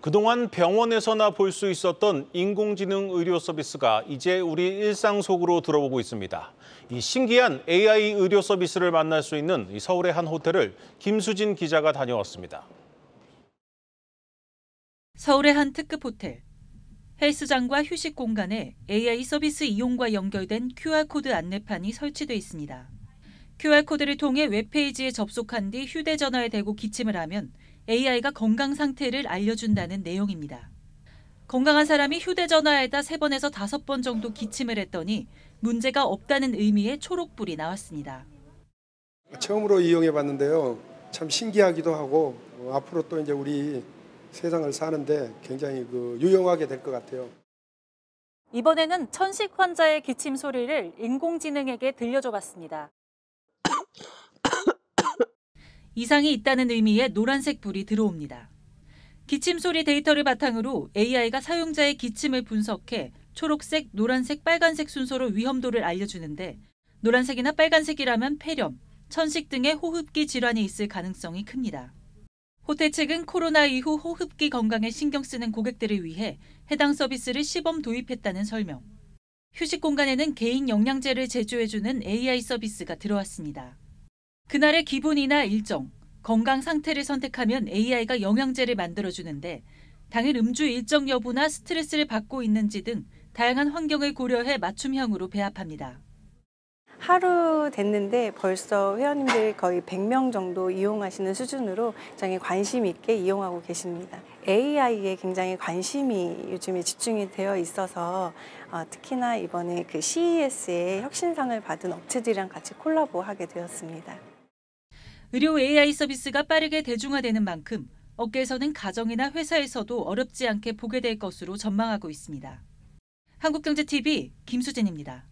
그동안 병원에서나 볼 수 있었던 인공지능 의료 서비스가 이제 우리 일상 속으로 들어오고 있습니다. 이 신기한 AI 의료 서비스를 만날 수 있는 서울의 한 호텔을 김수진 기자가 다녀왔습니다. 서울의 한 특급 호텔. 헬스장과 휴식 공간에 AI 서비스 이용과 연결된 QR코드 안내판이 설치돼 있습니다. QR코드를 통해 웹페이지에 접속한 뒤 휴대전화에 대고 기침을 하면 AI가 건강 상태를 알려준다는 내용입니다. 건강한 사람이 휴대전화에다 3번에서 5번 정도 기침을 했더니 문제가 없다는 의미의 초록불이 나왔습니다. 처음으로 이용해 봤는데요. 참 신기하기도 하고 어, 앞으로 또 이제 우리 세상을 사는데 굉장히 그 유용하게 될 것 같아요. 이번에는 천식 환자의 기침 소리를 인공지능에게 들려줘 봤습니다. 이상이 있다는 의미의 노란색 불이 들어옵니다. 기침 소리 데이터를 바탕으로 AI가 사용자의 기침을 분석해 초록색, 노란색, 빨간색 순서로 위험도를 알려주는데 노란색이나 빨간색이라면 폐렴, 천식 등의 호흡기 질환이 있을 가능성이 큽니다. 호텔 측은 코로나 이후 호흡기 건강에 신경 쓰는 고객들을 위해 해당 서비스를 시범 도입했다는 설명. 휴식 공간에는 개인 영양제를 제조해주는 AI 서비스가 들어왔습니다. 그날의 기분이나 일정, 건강 상태를 선택하면 AI가 영양제를 만들어주는데 당일 음주 일정 여부나 스트레스를 받고 있는지 등 다양한 환경을 고려해 맞춤형으로 배합합니다. 하루 됐는데 벌써 회원님들 거의 100명 정도 이용하시는 수준으로 굉장히 관심 있게 이용하고 계십니다. AI에 굉장히 관심이 요즘에 집중이 되어 있어서 어, 특히나 이번에 그 CES의 혁신상을 받은 업체들이랑 같이 콜라보하게 되었습니다. 의료 AI 서비스가 빠르게 대중화되는 만큼 업계에서는 가정이나 회사에서도 어렵지 않게 보게 될 것으로 전망하고 있습니다. 한국경제TV 김수진입니다.